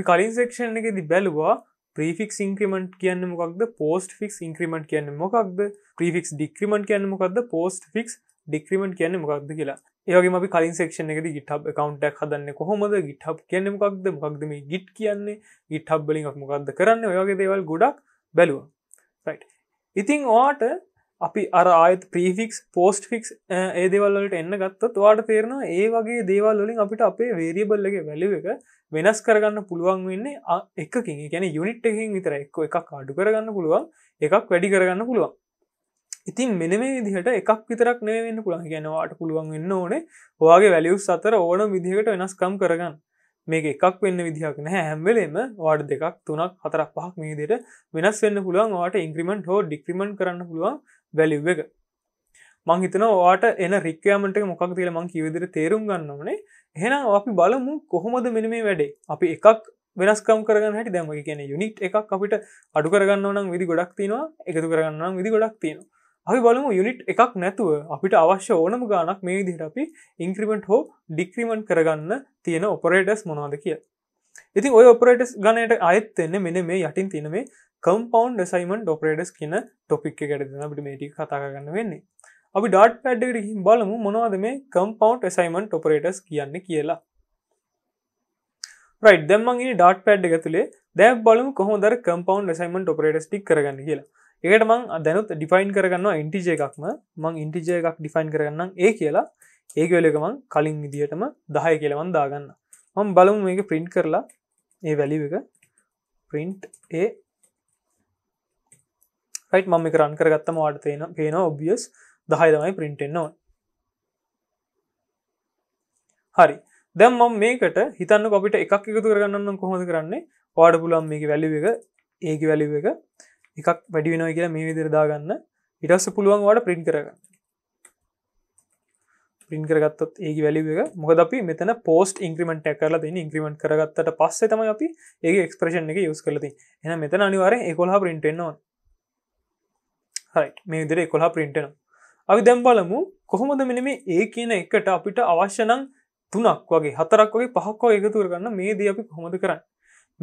අපි කලින් සෙක්ෂණ එකෙදි බැලවා ප්‍රීෆික් ඉන්ක්‍රමට් කියන්න මොකක්ද පෝස්ට ෆික් ඉන්ක්‍රමට් කියන්න මොකක්ද ප්‍රීෆික්ස් ඩික්‍රමට් කියන්න මොකක්ද පෝස්ට ෆික්ස් ඩික්‍රමට් කියන්න මොකක්ද කියලා ඒගේ මි කලින් සෙක්ෂණ එකෙද ගිටහබ් එකකවන්ටක් හදන්න කොහොමද ගිටහබ් කියන්න මොකක්ද මොකක්ද මේ ගිට් කියන්නේ ගිටහබ් බලින් මොකක්ද කරන්න ඔයගේ දේවල් ගොඩක් බැලුව ඉතිං ඕට අපි අර ආයත් ප්‍රීෆික්ස් පෝස්ට් ෆික්ස් ඒ දෙවල්ලට එන්න ගත්තත් වාට තේරෙනවා ඒ වගේ දේවල් වලින් අපිට අපේ වේරියබල්ලගේ වැලිව එක වෙනස් කරගන්න පුළුවන් වෙන්නේ එකකින් ගැන යුනිට් එකින් විතර එක් එකක් අඩු කරගන්න පුළුවන් එකක් වැඩි කරගන්න පුළුවන් ඉතින් මෙන මේ විදිහට එකක් විතරක් නෑවෙන්න පුළන් ගැනවාට පුළුවන් වෙන්න ඕනේ ඔයාගේ වැලියුස් අතර ඕන විදිහකට වෙනස්කම් කරගන්න මේක එකක් වෙන්න විදිහක් නෑ හැම්වලේම වාඩ දෙකක් තුනක් හතරක් පහක් මේදයට වෙනස් වෙන්න පුළුවන් වාට ඉංක්‍රමෙන්ට් හෝ ඩික්‍රමෙන්ට් කරන්න පුළුවන් වැලිව් එක මංහිතන වාට එන රික්කයාමට මොක් තිල මං කිවිදිර තේරුම් ගන්නවනේ එහෙනම් අපි බලමු කොහොමද මෙන මේ වැඩේ අපි එකක් වෙනස්කම් කරගන්න හැටි දැම කියන යුනිට් එකක් අපිට අඩු කරගන්න නම් විදි ගොඩක් තියෙනවා එකතු කරගන්නම් විදි ගොඩක් තියෙනවා අපි බලමු යුනිට් එකක් නැතුව අපිට අවශ්‍ය ඕනම ගානක් මේ විදිහට අපි ඉංක්‍රිමෙන්ට් හෝ ඩික්‍රිමෙන්ට් කරගන්න තියෙන ඔපරේටස් මොනවාද කිය ඉතින් ඔය ඔපරේටස් ගණයට අයත් එන්න මෙන මේ යටින් තියෙන මේ කම්පවන්් සයිමන් ඔපරේටස් කියන ටොපික් එකටදන්න අපිට මේටි කතාගන්න වෙන්නේ අපි ඩාට් පැඩ්ඩරහිම් බලමු මොනවාද මේ කම්පවන්් සයිමන්් ඔපරේටස් කියන්න කියලා රයි දැම්මගේ ඩාට් පැඩ් එක තුළේ දැබ් බලමු කොහොදර කම්පවන්් සයිමන්් ඔපරේටස් ටික් කරගන්න කියලා ඒකට මං දැනුත් ඩිෆයින් කරගන්නවා ඉන්ටිජය එකක්ම මං ඉන්ටිජය එකක් ඩිෆයින් කරගන්න ඒ කියලා ඒකවෙලකමං කලින් විදිටම දහය කියලවන් දාගන්න මං බලමු මේක ප්‍රින්ට් කරලා ඒ වැලි එක ප්‍රින්ට් ඒ රයිට් මම කරන් කරගත්තම වාටතේන පේන ඔබියස් දහය තමයි ප්‍රින්ටෙන්නවා හරි දැම් මම මේකට හිතන්න කොපිට එකක් එකතු කරගන්න කොහොද කරන්නේ වාඩ පුලම් මේක වැලි එක ඒක වැලි එක එකක් වැඩි වෙනයි කියලා මේ විදිරදාගන්න ඉටස්ස පුළුවන් වට පින් කරගන්න පින් කරගත්තත් ඒ වැලිුව එක මොකද අපි මෙතන පෝස්ට ඉන්ක්‍රමෙන්ට් කරලා දෙන්න ඉන්ක්‍රමෙන්ට් කරගත්තට පස්සේ තම අපි ඒ එක්ස්ප්‍රේෂන් එක යුස් කලති එන මෙතන අනිවාර එකොල්හා පින්ටෙන්නවා හයි මේ විදිර එකොල්හා පින්ටෙන අපි දැම් බලමු කොහොමද මෙන මේ ඒ කියන එකට අපිට අවශ්‍යනං තුනක් වගේ හතරක් වගේ පහක්කෝ එකතුරගන්න මේ දී අපි කොහොමද කරන්න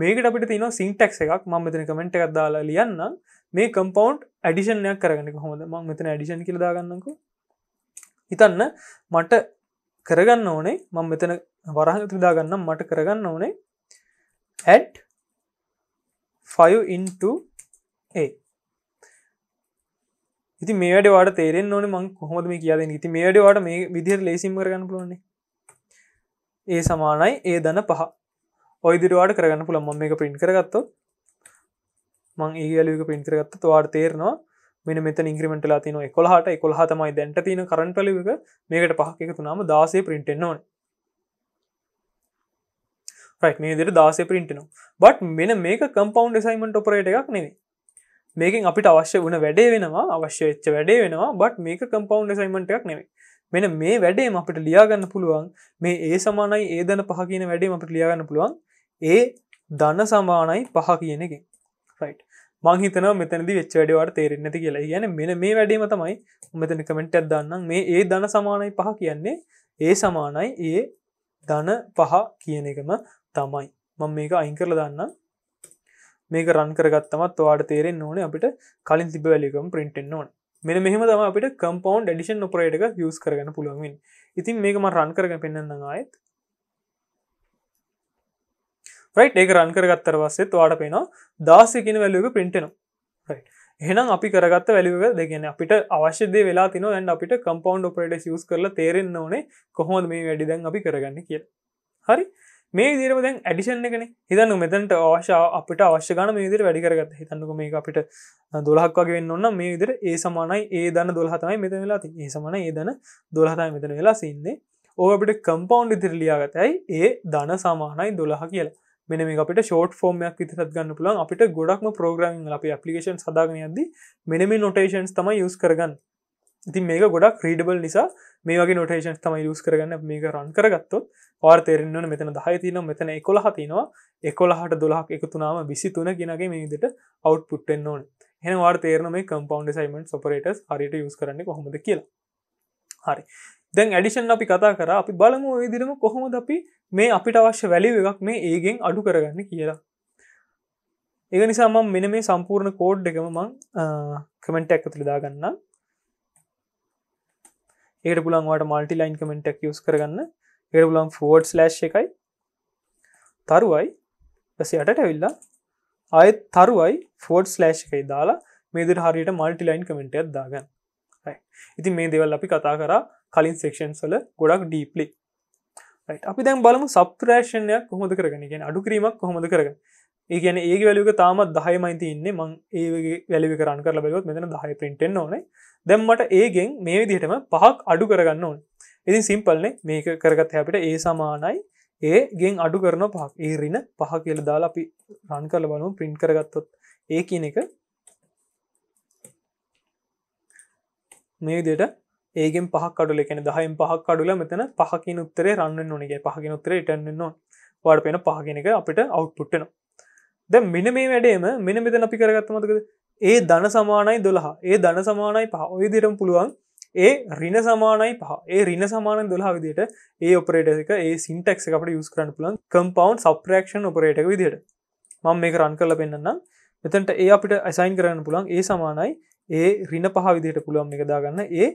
මේකට අපිට තින සිින්ටක් එකක් ම මෙතන කමෙන්ට් එකක් දාලා ලියන්න මේ කම්පවන්් ඇඩිෂන්යක් කරගන්න හොද ම මෙතන ඇඩිෂන් කිලදාගන්නකු හිතන්න මට කරගන්න ඕනේ මං මෙතන වරහ ත්‍රදාගන්නම් මට කරගන්න ඕනේ ඇට් 5ඉන්ටඒ ඉති මේට වාට තේරෙන් ඕන මං කොහොමද මේ කියද ඉති මේට වාට මේ විදිහර ලේසිම් කරගන්න පුලොන්නේ ඒ සමානයි ඒ දන පහ ඔයිදිරවාට කරගන්න පුළන් ම එක පින්ට කරගත්ත මං ඒගලක පින්ට කරගත්ත තුවාට තේරනවා මෙන මෙත ඉංග්‍රමෙන්ට තින කොළහට කොළහ තමයි දැන්ට තින කරන්ටලික මේකට පහක තුනාම දාසේ පින්ටෙන්න්නවන මේදර දාස පින්ටන බට මෙන මේක කම්පවන්් සයිමට ඔපරේට එකක් නෙවේ මේකින් අපිට අවශ්‍ය වන වැඩේ වෙනවා අවශ්‍ය එච්ච වැඩේ වෙනවා බට මේක කම්පවන්් සයිමට එකක් නෙවේ මෙන මේ වැඩේ අපට ලියාගන්න පුළුවන් මේ ඒ සමානයි ඒදන පහකින වැඩේ අපට ලියාගන්න පුළුවන් ඒ දන්න සමානයි පහ කියන එක රයිට් මංහිතන මෙතැනදි වෙච් වැඩවාට තේරෙන්නති කියලා කියන මෙන මේ වැඩීම තමයි මෙතන කමෙන්ට් ඇත් දන්නම් මේ ඒ දන සමානයි පහ කියන්නේ ඒ සමානයි ඒ දන පහ කියන එකම තමයි මං මේක අයින් කරල දන්න මේක රන් කරගත්තමත් වාට තේරෙන් ඕන අපිට කලින් තිබ වැලිකම් පින්ටෙන් ඕන මෙන මෙහම තම අපිට කම්පවන්් ඩිෂන් නොපරේටක යස් කරගන්න පුළුවමින් ඉතින් මේකම රන් කරග පෙන්න්න ආයත් රයිට් ඒක රන් කරගත්තර වස්සෙත් වාට පේනවා දාසයකින වැල්ලුවක පින්ටනවා එහෙනම් අපි කරගත්ත වැලිුව දෙගෙන අපිට අවශ්‍යදේ වෙලා තින ඇන් අපිට කම්පවන්් ඔපරට ස් කරලා තේරෙන්න්න ඕනේ කොහොද මේ වැඩි දැන් අපි කරගන්න කිය හරි මේ දිරව දැන් ඇඩිෂන් එකන හිතන්න මෙතැන්ට අවශ්‍ය අපිට අවශ්‍යගන විදිර වැඩිරගත් හිතන්නක මේ අපිට දොලහක් වගේ වෙන්න මේ විදිර ඒ සමානයි ඒ දන්න දොල්හතමයි මෙත වෙලා ඒ සමන ඒ දන දොලහතයි මෙතන වෙලා සින්නේ ඕ අපිට කම්පවන්් ඉදිරලියාගතයි ඒ දන සමානයි දොලහ කියලා මෙන මේ අපට ෂෝට් ෆෝර්මයක් විත සත්ගන්න පුලන් අපිට ගොඩක්ම පෝග්‍රමින් අපි පපිේෂන් සදාගන යද මෙනම නොටේෂන්ස් තම යස් කරගන්න ඉතින් මේක ගොඩක් ක්‍රීඩබල් නිසා මේ වගේ නොටේෂන් තම යස් කරගන්න මේ රන් කරගත්තොත් පවාර් තේරෙන්න්නවන මෙතන දහය තින මෙතන එකොළහ තිනවා එකොළහට දොලහක් එකතුනාම විසි තුන ගෙනගේ මේදට අවට්පුට්ටෙන් ඕන හෙනවාර් තේරන මේ කම්පවන්් සයිමන් සපරේටස් හරිට යස් කරන්න කොහොමද කියලා හරි දැන් ඇඩිෂන් අපි කතා කර අපි බලමු විදිරම කොහොමද අපි මේ අපිට අවශ්‍ය වැලි එකක් මේ ඒගෙන් අඩු කරගන්න කියලා ඒ නිසා මම මෙන මේ සම්පූර්ණ කෝඩ් එකම මං කමෙන්ට එක තුළිදාගන්න ඒට පුළන්වාට මල්ටි ලයින් කමෙන්ට එක යස් කරගන්න ඒට පුලන් ෆෝඩ් ලශ් එකයි තරුවයි පසයටට ඇවිල්ලා අයත් තරුවයි ෆෝඩ් ලශ් එකයි දාලා මේදර හරියට මල්ටි ලයින් කමෙන්ටයක් දාගන්න ඉතින් මේ දෙවල් අපි කතා කරා කලින් සෙක්ෂන් සොල ගොඩක් ඩීප්ලි අපි දැන් බලමු සප්‍රේෂණයක් කොහොද කරගෙනගෙන අඩුකිරීමක් කොහොමද කරග ඒගැන ඒ වැලික තාමත් දහයමයිති ඉන්න මං ඒගේ වැලි කරන්න කරල බලොත් මෙතන දහය පින්ටෙන් ඕනේ දැම්මට ඒගෙන් මේ විදිහටම පහක් අඩු කරගන්න ඕන ඉතින් සිම්පල්නේ මේක කරගත් හැපිට ඒ සමානයි ඒගෙන් අඩු කරන පහක් ඒරින පහ කියල දාලා අපි රන් කරල බලු පින්ට් කරගත්තොත් ඒ කියන එක මේ විදියට ඒගෙන් පහ කඩුල එකන දහයිම් පහක් කඩුල මෙතන පහකි උත්තරේ රන්න නොනගේ පහකි උත්තරේ ටන්නවා වාඩ පෙන පහගෙනක අපිට අවට්පුට්ටනවා දැ මෙන මේ වැඩේම මෙන මෙතන අපි කරගත්තමතකද ඒ ධන සමානයි දොළහා ඒ ධන සමානයි පහ ඔය දිරම් පුළුවන් ඒ රින සමානයි පහ ඒ රින සමාන දොලා විදියට ඒ ඔපරේට එක ඒ සිින්ටක් එකට යස් කරන්න පුලන් කම්පවන්් සප්‍රක්ෂන් ඔපරේටක විදියට මං මේක රන් කරල පෙන්න්නම් මෙතන්ට ඒ අපිට ඇසයින් කරන්න පුළන් ඒ සමානයි ඒ රින පහ විදියට පුළුවන් එකදාගන්න ඒ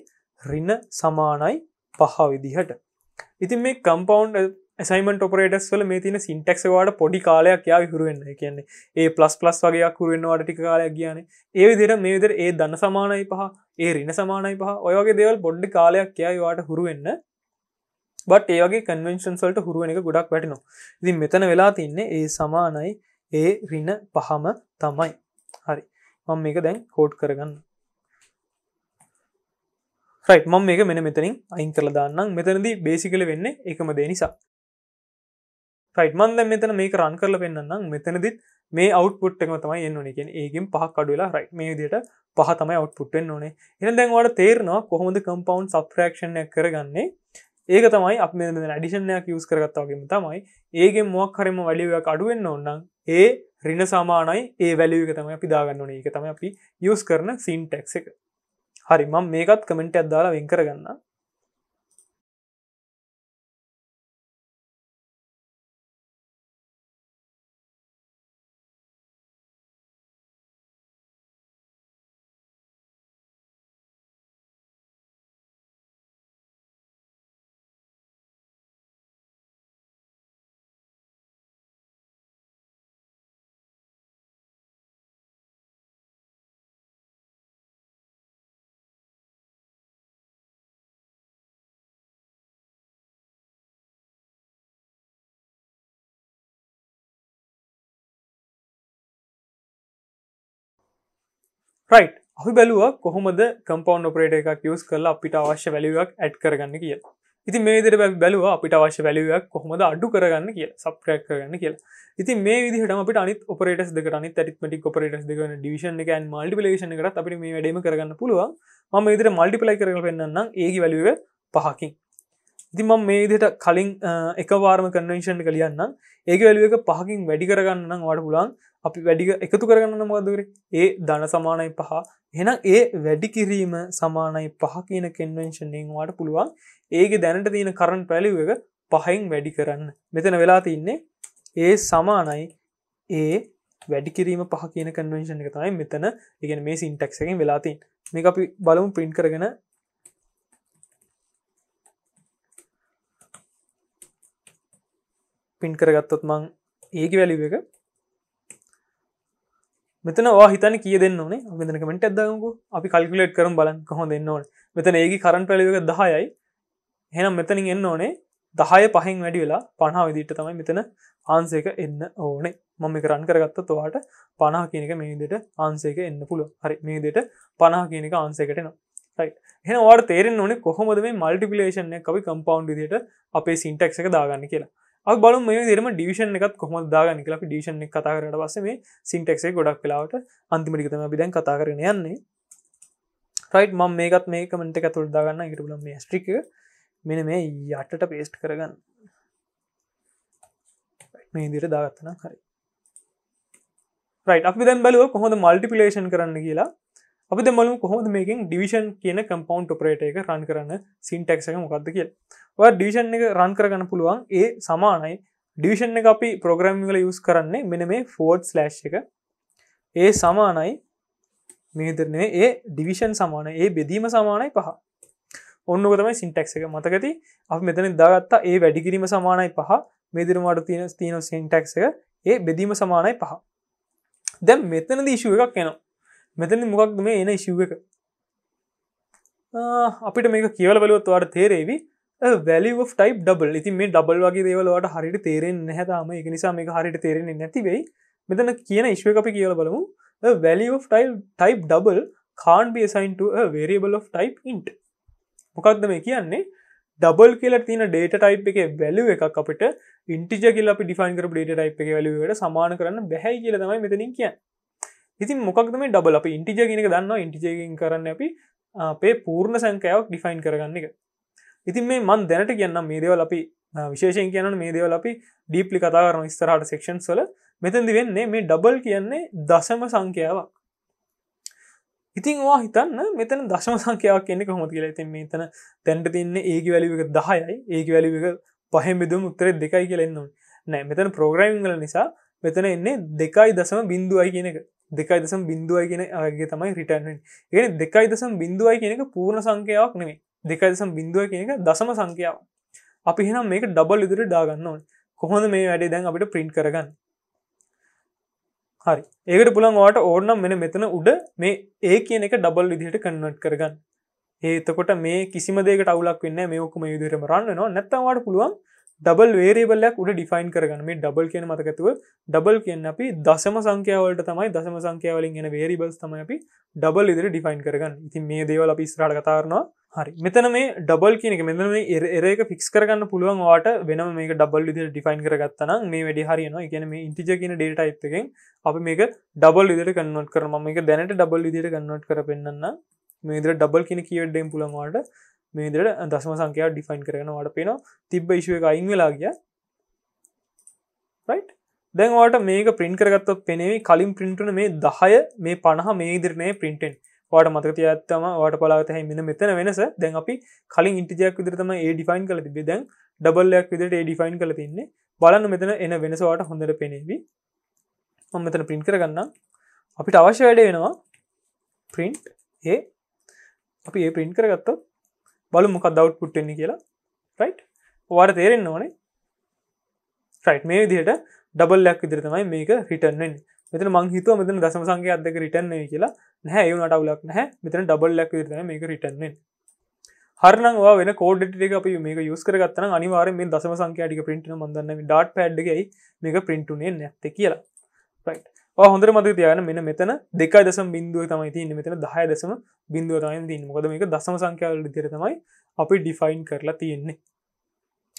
රින සමානයි පහ විදිහට ඉතින් මේ කම්පවන්් සයිමට ඔපරේටස් වල මේ තින සිින්ටක්සවාට පොඩි කාලයක් යා විහරුවෙන්න්න කියන්නේ ඒ පලස් පලස් වගේ අකුරුවෙන්න්නවාට ටි කාලයක් කියන ඒ විදිර මේ විදර ඒ දන්න සමානයි පහ ඒ රින සමානයි පහ ඔයගේ දෙවල් බොඩ්ඩි කාලයක් කියයිවාට හුරුවෙන්න්න බට ඒගේ කන්වෙන්ෂන් සල්ට හුරුවෙන එක ගොඩක් වැටනවා ඉතින් මෙතන වෙලා තින්නේ ඒ සමානයි ඒ රින පහම තමයි හරි මං මේක දැන් කෝඩ් කරගන්න ්‍රයි් මම් මේක මෙන මෙතනින් අයින් කරලා දාන්නම් මෙතනදී බේසිකල වෙන්න එකම දේ නිසා ්‍රයිට්මන්ද මෙතන මේ කරන් කරල වෙන්නම් මෙතනදිත් මේ අවට්පුට් එකම තමයි එන්න නිකෙන් ඒගෙන් පහ කඩුලා රයි මේ දිට පහ තමයි අවට්පුට්ෙන් ඕනේ එන දැන්වාට තේරනවා කොහොමද කම්පවන්් සප්‍රක්ෂණය කරගන්නේ ඒක තමයි අප මෙ ඩිෂණයක් යස් කරගත්තාවගේම තමයි ඒගේ මොක් කරම වැලිවයක් අඩුවෙන්න්න ඔන්නම් ඒ රින සාමානයි ඒ වැලිවක තම අපි දාගන්න ඕනේ එක තම අපි යස් කරන සින්ටෙක් එක හරි මං මේකත් කමෙන්ට අදදාලා වෙන් කරගන්න රයිට් අපි බැලුව කොහොමද කම්පවන්් ඔපරේට එකක් යස් කරලා අපිට අවශ්‍ය වැලිුවක් ඇඩ් කරගන්න කිය ඉති මේදර බැ බැලුව අපිට අවශ්‍ය වැලිුවක් කොහොමද අඩු කරගන්න කිය සප්‍රයක් කරගන්න කියලා ඉති මේ විදිහට අපට අනි ඔපරේට දෙකරන තරිත්මටි කොපරට දෙකන ඩිවිශන එක මල්ටිපිලේෂන කරත් අපි මේ වැඩීම කරගන්න පුළුවන් ම ඉදිර මල්ටිපලයි කරන පෙන්න්න ඒගේ වැලිුව පහකින් ඉතින් මම මේ විදිහට කලින් එකවාරම කන්වෙන්ෂන් එක ලියන්න ඒක වැලුව එක පහකින් වැඩි කරගන්න නම් වට පුලන් අපි වැඩි එකතු කරගන්න මොකදුරේ ඒ ධන සමානයි පහ එහෙනම් ඒ වැඩි කිරීම සමානයි පහ කියන කන්වෙන්ෂන්ෙන් වට පුළුවන් ඒක දැනට තියෙන කරන්ට වැලිව එක පහෙන් වැඩි කරන්න මෙතන වෙලා තින්නේ ඒ සමානයි ඒ වැඩිකිරීම පහ කියන කන්වෙන්ෂන් එක තමයි මෙතන ඉගෙන මේ සින්ටක්සකින් වෙලාතින් මේ අපි බලමු පින් කරගෙන පින් කරගත්තොත් මං ඒක වැලිුව එක මෙතන හිතන කිය දෙන්න නේ මෙතන කමට ඇදකු අපි කල්කුලේට් කරම් බලන් කොහො දෙන්න ඕන මෙතන ඒක කරන් පැලිවක දහයයි හෙනම් මෙතනින් එන්න ඕනේ දහය පහෙන් වැඩි වෙලා පණහා විදිට තමයි මෙතන ආන්සේක එන්න ඕනේ මම කරන් කරගත්ත තුවාට පනා කියනක මේදට ආන්සේක එන්න පුළුව හරි මේදට පනා කියනක ආන්සේකටනවා හෙනවාට තේරෙන් ඕනේ කොහොමද මේ මල්ටිපිලේෂන්ය අපි කම්පවන්් දිට අපේ සිින්ටක්ක දාගන්න කියලා බල මේරම ඩිවිෂන් එකත් කොහම දාගන්න කියලා ඩිෂන් එක කතා කරට පස්සේ මේ සිංටෙක්ේ ගොඩක් වෙලාවට අන්තිමටිකතම බිදැන් කතා කරන යන්නේ රයිට් මම් මේකත් මේ කමට එක තුළ දාගන්න ඉටුල මේ ස්ට්‍රික මෙන මේ යටට පේස්ට් කරගන්න මේ දිර දාගත්තන හරි රයිට අපි දැන් බලුව කොහොඳ මල්ටිපිලේෂන් කරන්න කියලා අපි දෙමලු කොහොද මේකින් ඩිවිෂන් කියන කම්පවන්් ඔපරේට එක රන් කරන්න සින්ටක්ක මොකක්ද කියල් ඔය ඩිවිෂන් එක රන් කරගන්න පුළුවන් ඒ සමානයි ඩිවිෂන් එක අපි ප්‍රෝග්‍රම් වල යස් කරන්නේ මෙන මේ ෆෝඩ් ස්ලශ් එක ඒ සමානයි මේතරනේ ඒ ඩිවිෂන් සමාන ඒ බෙදීම සමානයි පහ ඔන්නකතමයි සිින්ටක්ස එක මතකති අප මෙතන දාගත්තා ඒ වැඩිකිරීම සමානයි පහ මෙදිරමට තියෙන තියන සින්ටක්ස එක ඒ බෙදීම සමානයි පහ දැම් මෙතනද ශුව එකක් එනවා මෙතන මොකක්ද මේ එන ශිව් එක අපිට මේක කියවල බලුවත්වාට තේරේවි වැලි ටයි ඩබල් ඉතින් මේ ඩබල් වගේ දේවලවට හරිට තේරෙන් නැහතාම එක නිසා මේ හරිට තේරෙන්නේ නැතිවෙයි මෙතන කියන ඉශ්ව අපි කියල බලමු වැලි ටයි ටයි් ඩබල් කාන් බේසයින්ට වේරියබල් of ටයි් ඉන්ට මොකක්ද මේ කියන්නේ ඩබල් කියලා තින ඩේට ටයිප් එක වැලුව එකක් අපට ඉන්ටිජ කියල අපි ඩිෆයින් කර ඩේට ටයිප් එක වැලුවට සමාන කරන්න බැහැ කියල තමයි මෙතනින් කියන්න ඉතින් මොකක්ද මේ ඩබල් අප ඉන්ටිජගෙනක දන්න ඉන්ටිජගෙන් කරන්න අපි අපේ පූර්ණ සංකෑවක් ඩිෆයින් කරගන්න එක ඉතින් මේ මන් දැනට කියන්න මේදවල් අපි විශේෂෙන් කියන මේදවල් අපි ඩීප්ලි කතා කරන ස්තරහට සෙක්ෂන් සල මෙතැදි වෙන්නේ මේ ඩබල් කියන්නේ දසම සංකයාවක් ඉතින් වා හිතන්න මෙතන දශම සංකයාවක් කියෙනෙ කොහොමති කියලා ඉතින් මෙතන තැන්ට තින්නේ ඒක වැලික දහයයි ඒක වැලික පහෙමිදුම් උත්තරේ දෙකයි කියලෙන්න්නවා නෑ මෙතන ප්‍රෝග්‍රයිංගල නිසා මෙතන එන්නේ දෙකයි දසම බින්දුවයි කියනක දෙකයි දසම් බින්දුවයි කියෙන අගේ තමයි රිටර්න් එන දෙකයි දසම් බින්දුවයි කියෙනෙක පූර්ණ සංකයාවක් නෙමේ දෙකයි දසම් බින්දුව කියෙනෙක දසම සංකයාව අපි හෙනම් මේක ඩබල් ඉදිරි ඩාගන්න ඕන කොහොඳ මේ වැඩේ දැන් අපිට ප්‍රින්ට් කරගන්න හරි ඒකට පුළන් වාට ඕනම් මෙන මෙතන උඩ මේ ඒ කියන එක ඩබල් විදිහට කන්නට් කරගන්න ඒතකොට මේ කිසිම දෙකට අවුලක් වෙන්න මේ ඔක්කම විදිරම රන්න නො නැත්තවාට පුළුවන් ඩබල් වේරේබල්ලයක් උඩ ඩිෆයින් කරගන්න මේ ඩබල් කියන මතකතුව ඩබල් කියන්න අපි දසම සංකයාවලට තමයි දසම සංකයාවලින් එන වේරිබල්ස් තම අපි ඩබල් ඉදිරි ඩිෆයින් කරගන්න ඉතින් මේ දේවල් අපි ස්රාට කතාරනවා හරි මෙතන මේ ඩබල් කියනක මෙතන මේ එරේක ෆික්ස් කරගන්න පුළුවන් වාට වෙන මේ ඩබල් ඉදිර ඩිෆයින් කරගත්තන මේ වැඩි හරියනවා කියන මේ ඉන්ටිජ කියන ඩේට එත්තකෙන් අපි මේක ඩබල් ඉදිර ගන්නොට කරම මේක දැනට ඩබල් ඉදිර ගන්නොට කර පෙන්න්න මේදර ඩබල් කියන කියවඩ්ඩෙන් පුළන්වාට මේදට දසම සංකයා ඩිෆයින් කරනවාට පේනවා තිබ්බ ශුව එක අයින් වෙලාගිය දැන්වාට මේක පින් කරගත්තත් පෙනේ කලින් පින්ටන මේ දහය මේ පණහ මේ ඉදිරණය පින්ටෙන් වාට මතක තියත්තම වාට පලාතහැ මෙන මෙතන වෙනස දැන් අපි කලින් ඉන්ටිජයක් විදිරතම ඒ ඩිෆයින් කල තිබේ දැන් ඩබල්ලයක් විදිට ඒ ඩිෆයින් කල තින්නේ බලන්න මෙතන එන වෙනසවාට හොඳට පෙනේවි මෙතන පින් කරගන්න අපිට අවශ්‍ය වැඩ වෙනවා පින්ට් ඒ අපි ඒ පින්ට් කරගත්තොත් බලු මොකක් දවට්පුට්ටෙන්නේ කියලා රයි් වාට තේරෙන්න්න ඕනේ ්‍රයිට් මේ විදිහට ඩබල් ලක් ඉදිරිතමයි මේක හිටන්ෙන් මෙතන මංහිතුව මෙතන දසම සංගේ අදක රිටන්නේ කියලා නැහැ ඒවු අටවලක් නැහැ මෙතන ඩබල් ලක් විරන මේක රිටන්නේ හරනවා වෙන කෝඩටක අප මේක යස් කරගත්තන අනිවාර මේ දසම සංකයාටික පින්ටන මදන්න ඩාට් පැඩ්ගයි මේක පින්ටුනේ නැත්ත කියලා රයිට් හොඳර මද තියන මෙන මෙතන දෙක දසම් බින්දුව තමයි තින්න මෙතන දහය දසම බින්දුව තයින් තින්න මොද මේක දසම සංකයාල දිර තමයි අපි ඩිෆයින් කරලා තියෙන්නේ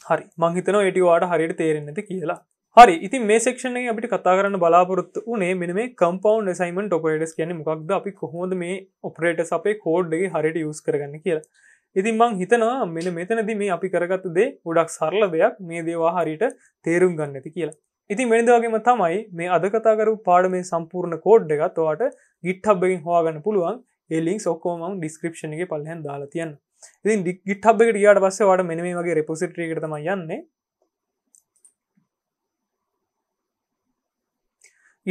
හරි මංහිතන ඒටවාට හරියට තේරෙන්නද කියලා හරි ඉති මේ සක්ෂණය අපිට කතා කරන්න බලාපොරොත්තු වනේ මෙන මේ කම්පවන්් සයිමන් ඔපරටස් කියන මොක්ද අපි කොහොද මේ ඔපරේට සපේ කෝඩ්ඩගේ හරිට යස් කරගන්න කියලා ඉතින් මං හිතනවා මෙන මෙතනද මේ අපි කරගත්තු දේ ගොඩක් සරල දෙයක් මේ දේවා හරිට තේරුම් ගන්නති කියලා ඉතින් වැනිදවගේම තමයි මේ අදකතාකරු පාඩ මේ සම්පූර්ණ කෝඩ් එකත් ඔවාට ගිට්හබ්බකින් හවාගන්න පුළුවන් එලින් ඔක්කෝම ඩිස්ක්‍රපෂණගේ පල්හෙන් දාලා තියන්න ඉතින් ගිට්හබ් එකට ියාට පස්සේ වාට මෙන මේ වගේ රෙපසිට්‍රීකටම යන්නේ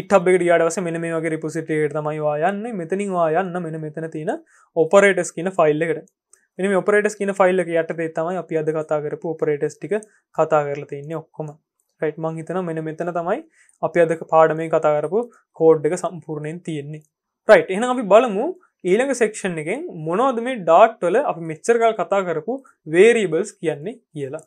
ඉටබ ඩියටස මෙන මේ වගේ රිපසිටේට තමයිවා යන්න මෙතනින්වා යන්න මෙන මෙතන තියෙන ඔපරේටස් කියන ෆයිල් එකට මෙ ඔපරේටස් කියන ෆයිල්ල යටතේ තමයි අපි අද කතා කරපු ඔපරේටස් ටික කතා කරලා තින්නේ ඔක්කොම රයිට්මං හිතන මෙන මෙතන තමයි අපි අදක පාඩ මේ කතාකරපු කෝඩ් එක සම්පූර්ණයෙන් තියෙන්නේ රයිට් එන අපි බලමු ඊළඟ සෙක්ෂන් එකෙන් මොනෝද මේ ඩාට්වල අපි මෙච්චරකල් කතා කරපු වේරීබල්ස් කියන්නේ කියලා